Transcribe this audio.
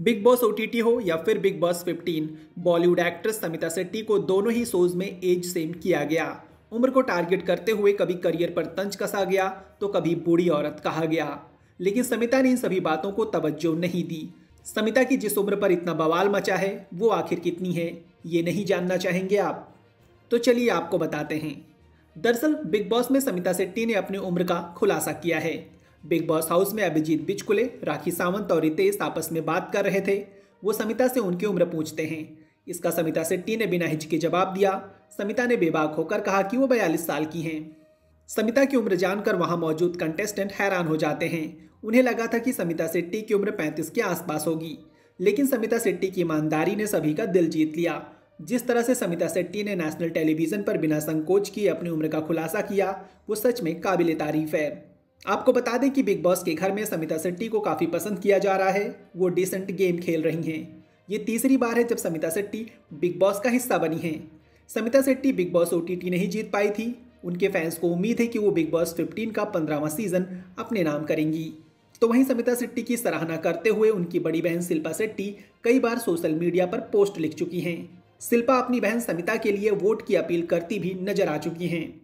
big Boss ओ हो या फिर Bigg Boss 15 Bollywood actress Shamita Shetty को दोनों ही शोज में एज सेम किया गया उम्र को टारगेट करते हुए कभी करियर पर तंज कसा गया तो कभी बूढ़ी औरत कहा गया लेकिन समिता ने इन सभी बातों को तवज्जो नहीं दी समिता की जिस उम्र पर इतना बवाल मचा है वो आखिर कितनी है ये नहीं जानना चाहेंगे आप तो चलिए आपको बताते हैं दरअसल बिग बॉस में समिता सेट्टी ने अपनी उम्र का खुलासा किया है बिग बॉस हाउस में अभिजीत बिचकुले राखी सावंत और रितेश आपस में बात कर रहे थे वो समिता से उनकी उम्र पूछते हैं इसका समिता सेट्टी ने बिना हिचके जवाब दिया समिता ने बेबाक होकर कहा कि वो बयालीस साल की हैं समिता की उम्र जानकर वहां मौजूद कंटेस्टेंट हैरान हो जाते हैं उन्हें लगा था कि समिता सेट्टी की उम्र पैंतीस के आसपास होगी लेकिन समिता सेट्टी की ईमानदारी ने सभी का दिल जीत लिया जिस तरह से समिता सेट्टी ने नेशनल टेलीविज़न पर बिना संकोच किए अपनी उम्र का खुलासा किया वो सच में काबिल तारीफ है आपको बता दें कि बिग बॉस के घर में समिता सेट्टी को काफ़ी पसंद किया जा रहा है वो डिसेंट गेम खेल रही हैं ये तीसरी बार है जब समिता सेट्टी बिग बॉस का हिस्सा बनी हैं समिता सेट्टी बिग बॉस ओ नहीं जीत पाई थी उनके फैंस को उम्मीद है कि वो बिग बॉस 15 का पंद्रहवा सीजन अपने नाम करेंगी तो वहीं समिता सेट्टी की सराहना करते हुए उनकी बड़ी बहन शिल्पा सेट्टी कई बार सोशल मीडिया पर पोस्ट लिख चुकी हैं शिल्पा अपनी बहन समिता के लिए वोट की अपील करती भी नजर आ चुकी हैं